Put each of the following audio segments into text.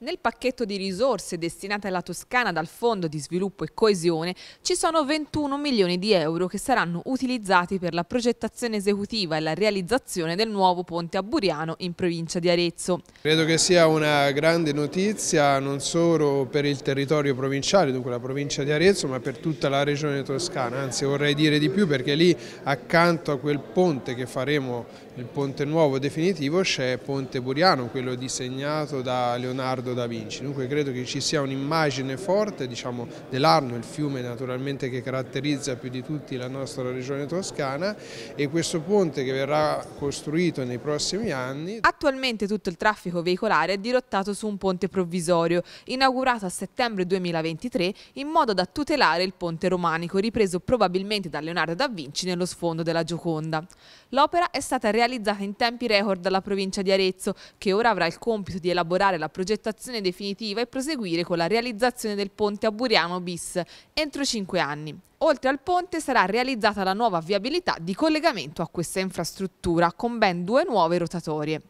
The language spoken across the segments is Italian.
Nel pacchetto di risorse destinate alla Toscana dal Fondo di Sviluppo e Coesione ci sono 21 milioni di euro che saranno utilizzati per la progettazione esecutiva e la realizzazione del nuovo ponte a Buriano in provincia di Arezzo. Credo che sia una grande notizia non solo per il territorio provinciale, dunque la provincia di Arezzo, ma per tutta la regione toscana, anzi vorrei dire di più perché lì accanto a quel ponte che faremo, il ponte nuovo definitivo, c'è Ponte Buriano, quello disegnato da Leonardo Leonardo da Vinci, dunque credo che ci sia un'immagine forte diciamo, dell'Arno, il fiume naturalmente che caratterizza più di tutti la nostra regione toscana e questo ponte che verrà costruito nei prossimi anni. Attualmente tutto il traffico veicolare è dirottato su un ponte provvisorio, inaugurato a settembre 2023 in modo da tutelare il ponte romanico ripreso probabilmente da Leonardo da Vinci nello sfondo della Gioconda. L'opera è stata realizzata in tempi record dalla provincia di Arezzo che ora avrà il compito di elaborare la progettazione progettazione definitiva e proseguire con la realizzazione del ponte a Buriano bis entro cinque anni. Oltre al ponte sarà realizzata la nuova viabilità di collegamento a questa infrastruttura con ben due nuove rotatorie.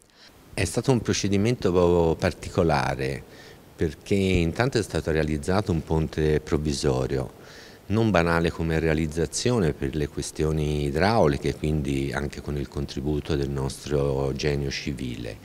È stato un procedimento particolare perché intanto è stato realizzato un ponte provvisorio non banale come realizzazione per le questioni idrauliche, quindi anche con il contributo del nostro genio civile.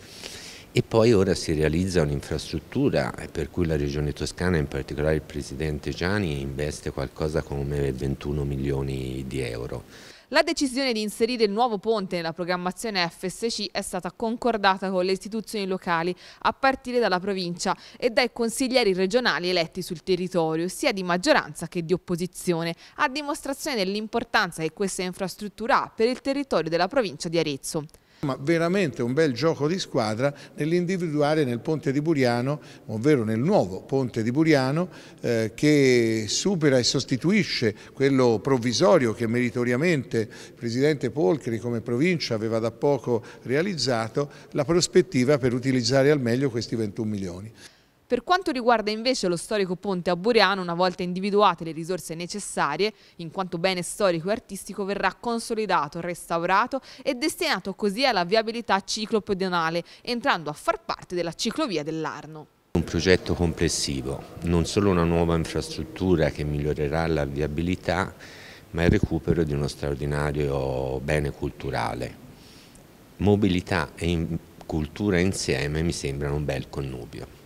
E poi ora si realizza un'infrastruttura eh, per cui la Regione Toscana, in particolare il Presidente Gianni, investe qualcosa come 21 milioni di euro. La decisione di inserire il nuovo ponte nella programmazione FSC è stata concordata con le istituzioni locali a partire dalla provincia e dai consiglieri regionali eletti sul territorio, sia di maggioranza che di opposizione, a dimostrazione dell'importanza che questa infrastruttura ha per il territorio della provincia di Arezzo. Ma veramente un bel gioco di squadra nell'individuare nel Ponte di Buriano, ovvero nel nuovo Ponte di Buriano, eh, che supera e sostituisce quello provvisorio che meritoriamente il Presidente Polcri come provincia aveva da poco realizzato, la prospettiva per utilizzare al meglio questi 21 milioni. Per quanto riguarda invece lo storico ponte a Boreano, una volta individuate le risorse necessarie, in quanto bene storico e artistico verrà consolidato, restaurato e destinato così alla viabilità ciclopedonale, entrando a far parte della ciclovia dell'Arno. Un progetto complessivo, non solo una nuova infrastruttura che migliorerà la viabilità, ma il recupero di uno straordinario bene culturale. Mobilità e cultura insieme mi sembrano un bel connubio.